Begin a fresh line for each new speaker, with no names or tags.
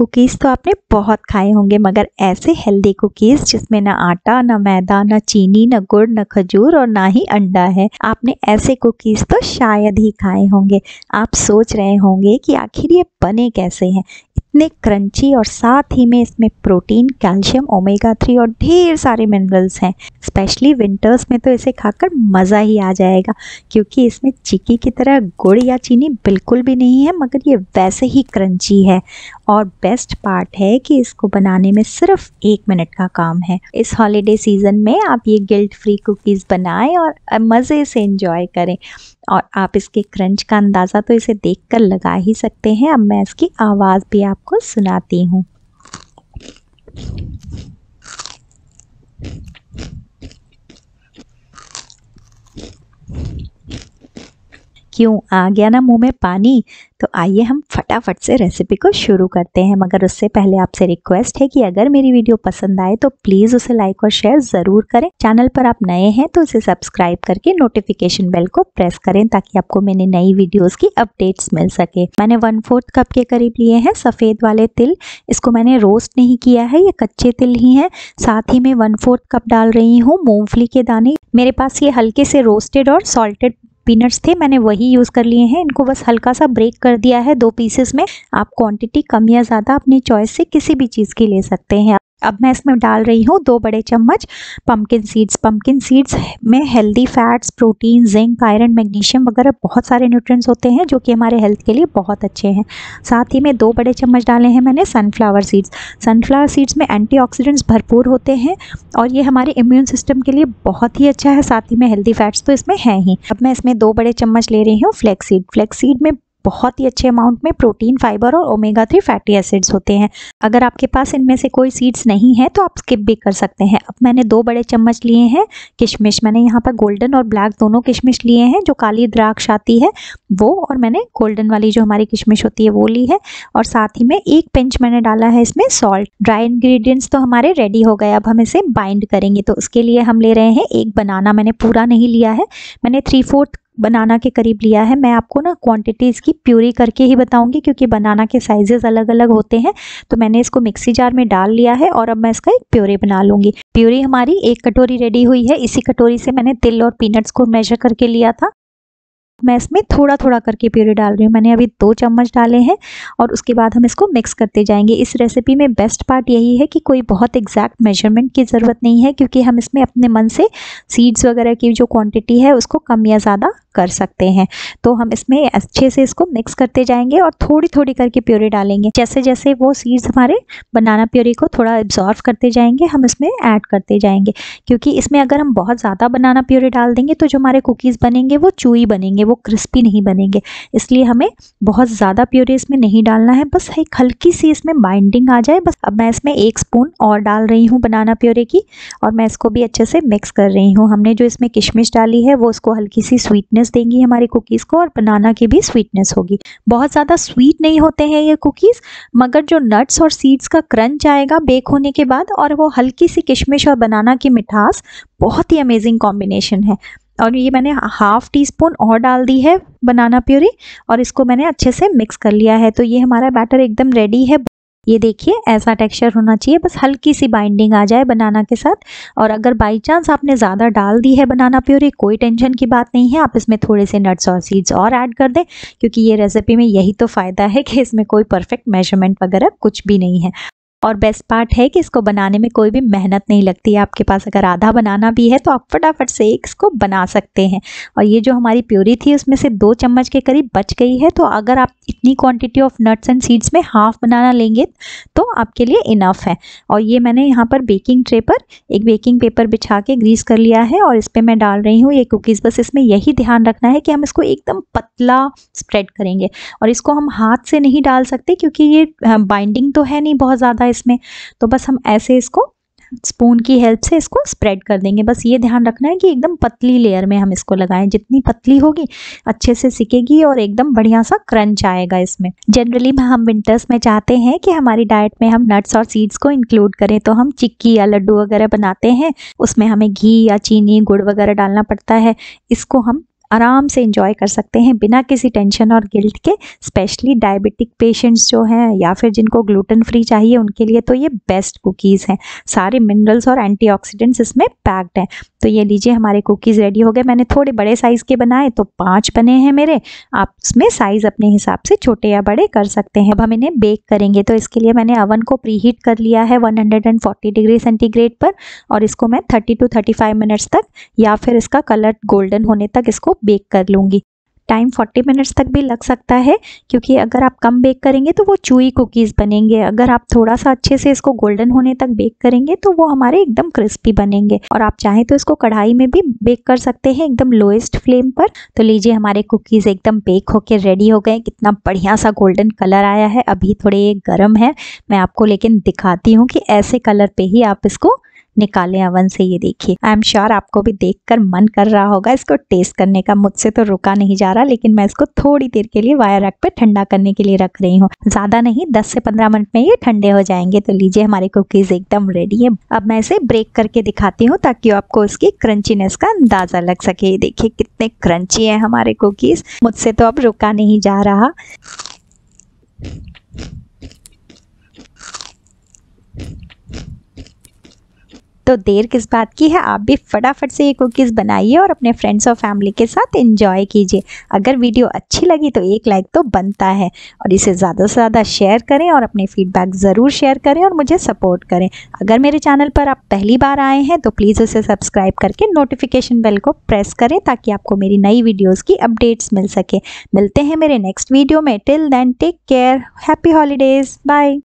cookies तो आपने बहुत खाए होंगे मगर ऐसे हेल्दी कुकीज़ जिसमें ना आटा ना मैदा ना चीनी ना गुड़ ना खजूर और ना ही अंडा है आपने ऐसे कुकीज़ तो शायद ही खाए होंगे आप सोच रहे होंगे कि आखिर ये बने कैसे हैं इतने क्रंची और साथ ही में इसमें प्रोटीन कैल्शियम ओमेगा थ्री और ढेर सारे मिनरल्स हैं स्पेशली विंटर्स में तो इसे खाकर मज़ा ही आ जाएगा क्योंकि इसमें चिकी की तरह गुड़ या चीनी बिल्कुल भी नहीं है मगर ये वैसे ही क्रंची है और बेस्ट पार्ट है कि इसको बनाने में सिर्फ एक मिनट का काम है इस हॉलीडे सीज़न में आप ये गिल्ट फ्री कुकीज़ बनाएं और मज़े से इंजॉय करें और आप इसके क्रंच का अंदाज़ा तो इसे देख कर लगा ही सकते हैं अब मैं इसकी आवाज़ भी आपको सुनाती हूँ क्यों आ गया ना मुंह में पानी तो आइए हम फटाफट से रेसिपी को शुरू करते हैं मगर उससे पहले आपसे रिक्वेस्ट है कि अगर मेरी वीडियो पसंद आए तो प्लीज़ उसे लाइक और शेयर ज़रूर करें चैनल पर आप नए हैं तो उसे सब्सक्राइब करके नोटिफिकेशन बेल को प्रेस करें ताकि आपको मैंने नई वीडियोस की अपडेट्स मिल सके मैंने वन फोर्थ कप के करीब लिए हैं सफ़ेद वाले तिल इसको मैंने रोस्ट नहीं किया है ये कच्चे तिल ही हैं साथ ही मैं वन फोर्थ कप डाल रही हूँ मूंगफली के दाने मेरे पास ये हल्के से रोस्टेड और सॉल्टेड पीनट्स थे मैंने वही यूज़ कर लिए हैं इनको बस हल्का सा ब्रेक कर दिया है दो पीसेस में आप क्वांटिटी कम या ज़्यादा अपनी चॉइस से किसी भी चीज़ की ले सकते हैं अब मैं इसमें डाल रही हूँ दो बड़े चम्मच पम्पकिन सीड्स पम्पकिन सीड्स में healthy fats protein zinc iron magnesium वगैरह बहुत सारे न्यूट्रिएंट्स होते हैं जो कि हमारे हेल्थ के लिए बहुत अच्छे हैं साथ ही में दो बड़े चम्मच डाले हैं मैंने सनफ्लावर सीड्स सनफ्लावर सीड्स में एंटी भरपूर होते हैं और ये हमारे इम्यून सिस्टम के लिए बहुत ही अच्छा है साथ ही में हेल्दी फैट्स तो इसमें हैं ही अब मैं इसमें दो बड़े चम्मच ले रही हूँ फ्लैक्सीड फ्लैक्सीड में बहुत ही अच्छे अमाउंट में प्रोटीन फाइबर और ओमेगा थ्री फैटी एसिड्स होते हैं अगर आपके पास इनमें से कोई सीड्स नहीं है तो आप स्किप भी कर सकते हैं अब मैंने दो बड़े चम्मच लिए हैं किशमिश मैंने यहाँ पर गोल्डन और ब्लैक दोनों किशमिश लिए हैं जो काली द्राक्ष आती है वो और मैंने गोल्डन वाली जो हमारी किशमिश होती है वो ली है और साथ ही में एक पिंच मैंने डाला है इसमें सॉल्ट ड्राई इन्ग्रीडियंट्स तो हमारे रेडी हो गए अब हम इसे बाइंड करेंगे तो उसके लिए हम ले रहे हैं एक बनाना मैंने पूरा नहीं लिया है मैंने थ्री फोर्थ बनाना के करीब लिया है मैं आपको ना क्वांटिटीज़ की प्यूरी करके ही बताऊंगी क्योंकि बनाना के साइजेस अलग अलग होते हैं तो मैंने इसको मिक्सी जार में डाल लिया है और अब मैं इसका एक प्यूरी बना लूँगी प्यूरी हमारी एक कटोरी रेडी हुई है इसी कटोरी से मैंने तिल और पीनट्स को मेजर करके लिया था मैं इसमें थोड़ा थोड़ा करके प्यूरी डाल रही हूँ मैंने अभी दो चम्मच डाले हैं और उसके बाद हम इसको मिक्स करते जाएंगे इस रेसिपी में बेस्ट पार्ट यही है कि कोई बहुत एग्जैक्ट मेजरमेंट की ज़रूरत नहीं है क्योंकि हम इसमें अपने मन से सीड्स वगैरह की जो क्वांटिटी है उसको कम या ज़्यादा कर सकते हैं तो हम इसमें अच्छे से इसको मिक्स करते जाएंगे और थोड़ी थोड़ी करके प्योरी डालेंगे जैसे जैसे वो सीड्स हमारे बनाना प्योरी को थोड़ा एब्जॉर्व करते जाएंगे हम इसमें ऐड करते जाएंगे क्योंकि इसमें अगर हम बहुत ज़्यादा बनाना प्योरी डाल देंगे तो जो हमारे कुकीज़ बनेंगे वो चूई बनेंगे वो क्रिस्पी नहीं बनेंगे इसलिए हमें बहुत ज़्यादा प्योरी इसमें नहीं डालना है बस एक हल्की सी इसमें बाइंडिंग आ जाए बस अब मैं इसमें एक स्पून और डाल रही हूँ बनाना प्योरे की और मैं इसको भी अच्छे से मिक्स कर रही हूँ हमने जो इसमें किशमिश डाली है वो उसको हल्की सी स्वीटनेस देंगी हमारी कुकीज़ को और बनाना की भी स्वीटनेस होगी बहुत ज़्यादा स्वीट नहीं होते हैं ये कुकीज़ मगर जो नट्स और सीड्स का क्रंच आएगा बेक होने के बाद और वो हल्की सी किशमिश और बनाना की मिठास बहुत ही अमेजिंग कॉम्बिनेशन है और ये मैंने हाफ़ टी स्पून और डाल दी है बनाना प्यूरी और इसको मैंने अच्छे से मिक्स कर लिया है तो ये हमारा बैटर एकदम रेडी है ये देखिए ऐसा टेक्सचर होना चाहिए बस हल्की सी बाइंडिंग आ जाए बनाना के साथ और अगर बाई चांस आपने ज़्यादा डाल दी है बनाना प्योरी कोई टेंशन की बात नहीं है आप इसमें थोड़े से नट्स और सीड्स और ऐड कर दें क्योंकि ये रेसिपी में यही तो फ़ायदा है कि इसमें कोई परफेक्ट मेजरमेंट वगैरह कुछ भी नहीं है और बेस्ट पार्ट है कि इसको बनाने में कोई भी मेहनत नहीं लगती है आपके पास अगर आधा बनाना भी है तो आप फटाफट से इसको बना सकते हैं और ये जो हमारी प्योरी थी उसमें से दो चम्मच के करीब बच गई है तो अगर आप इतनी quantity of nuts and seeds में हाफ बनाना लेंगे तो आपके लिए इनफ है और ये मैंने यहाँ पर बेकिंग ट्रे पर एक बेकिंग पेपर बिछा के ग्रीस कर लिया है और इस पर मैं डाल रही हूँ ये कुकीज़ बस इसमें यही ध्यान रखना है कि हम इसको एकदम पतला स्प्रेड करेंगे और इसको हम हाथ से नहीं डाल सकते क्योंकि ये बाइंडिंग तो है नहीं बहुत ज़्यादा इसमें तो बस हम ऐसे इसको स्पून की हेल्प से इसको स्प्रेड कर देंगे बस ये ध्यान रखना है कि एकदम पतली लेयर में हम इसको लगाएं जितनी पतली होगी अच्छे से सिकेगी और एकदम बढ़िया सा क्रंच आएगा इसमें जनरली हम विंटर्स में चाहते हैं कि हमारी डाइट में हम नट्स और सीड्स को इंक्लूड करें तो हम चिक्की या लड्डू वगैरह बनाते हैं उसमें हमें घी या चीनी गुड़ वगैरह डालना पड़ता है इसको हम आराम से इंजॉय कर सकते हैं बिना किसी टेंशन और गिल्ट के स्पेशली डायबिटिक पेशेंट्स जो हैं या फिर जिनको ग्लूटेन फ्री चाहिए उनके लिए तो ये बेस्ट कुकीज़ हैं सारे मिनरल्स और एंटीऑक्सीडेंट्स इसमें पैक्ड हैं तो ये लीजिए हमारे कुकीज़ रेडी हो गए मैंने थोड़े बड़े साइज़ के बनाए तो पाँच बने हैं मेरे आप उसमें साइज़ अपने हिसाब से छोटे या बड़े कर सकते हैं अब हम इन्हें बेक करेंगे तो इसके लिए मैंने अवन को प्री हीट कर लिया है 140 डिग्री सेंटीग्रेड पर और इसको मैं 30 टू 35 मिनट्स तक या फिर इसका कलर गोल्डन होने तक इसको बेक कर लूँगी टाइम 40 मिनट्स तक भी लग सकता है क्योंकि अगर आप कम बेक करेंगे तो वो चूई कुकीज़ बनेंगे अगर आप थोड़ा सा अच्छे से इसको गोल्डन होने तक बेक करेंगे तो वो हमारे एकदम क्रिस्पी बनेंगे और आप चाहें तो इसको कढ़ाई में भी बेक कर सकते हैं एकदम लोएस्ट फ्लेम पर तो लीजिए हमारे कुकीज़ एकदम बेक होकर रेडी हो गए कितना बढ़िया सा गोल्डन कलर आया है अभी थोड़े गर्म है मैं आपको लेकिन दिखाती हूँ कि ऐसे कलर पर ही आप इसको निकाले अवन से ये देखिए आई एम श्योर आपको भी देखकर मन कर रहा होगा इसको टेस्ट करने का मुझसे तो रुका नहीं जा रहा लेकिन मैं इसको थोड़ी देर के लिए वायर रख पे ठंडा करने के लिए रख रही हूँ ज्यादा नहीं दस से पंद्रह मिनट में ये ठंडे हो जाएंगे तो लीजिए हमारे कुकीज एकदम रेडी है अब मैं इसे ब्रेक करके दिखाती हूँ ताकि आपको इसकी क्रंचीनेस का अंदाजा लग सके देखिए कितने क्रंची है हमारे कुकीज मुझसे तो अब रुका नहीं जा रहा तो देर किस बात की है आप भी फटाफट से ये कुकीज़ बनाइए और अपने फ्रेंड्स और फैमिली के साथ इंजॉय कीजिए अगर वीडियो अच्छी लगी तो एक लाइक तो बनता है और इसे ज़्यादा से ज़्यादा शेयर करें और अपने फीडबैक ज़रूर शेयर करें और मुझे सपोर्ट करें अगर मेरे चैनल पर आप पहली बार आए हैं तो प्लीज़ उसे सब्सक्राइब करके नोटिफिकेशन बेल को प्रेस करें ताकि आपको मेरी नई वीडियोज़ की अपडेट्स मिल सके मिलते हैं मेरे नेक्स्ट वीडियो में till then take care happy holidays bye